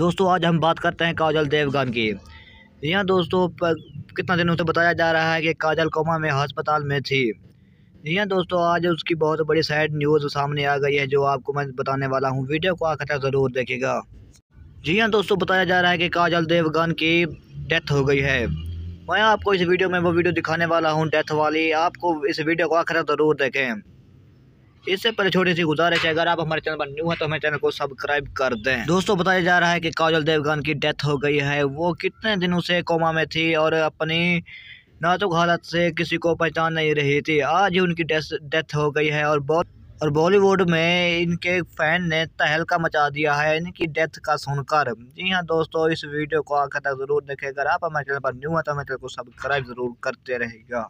दोस्तों आज हम बात करते हैं काजल देवगन की जी हाँ दोस्तों कितना दिनों से बताया जा रहा है कि काजल कोमा में हस्पताल में थी जी हाँ दोस्तों आज उसकी बहुत बड़ी सैड न्यूज़ सामने आ गई है जो आपको मैं बताने वाला हूँ वीडियो को आखिर तक ज़रूर देखेगा जी हाँ दोस्तों बताया जा रहा है कि काजल देवगन की डेथ हो गई है मैं आपको इस वीडियो में वो वीडियो दिखाने वाला हूँ डेथ वाली आपको इस वीडियो को आखिर तक ज़रूर देखें इससे पहले छोटी सी गुजारिश है अगर आप हमारे चैनल पर न्यू है तो हमारे चैनल को सब्सक्राइब कर दें दोस्तों बताया जा रहा है कि काजल देवगन की डेथ हो गई है वो कितने दिनों से कोमा में थी और अपनी नाजुक हालत से किसी को पहचान नहीं रही थी आज ही उनकी डेथ हो गई है और बहुत और बॉलीवुड में इनके फैन ने तहलका मचा दिया है इनकी डेथ का सुनकर जी हाँ दोस्तों इस वीडियो को आखिर तक जरूर देखें अगर आप हमारे चैनल पर न्यू है तो हमारे चैनल को सब्सक्राइब जरूर करते रहेगा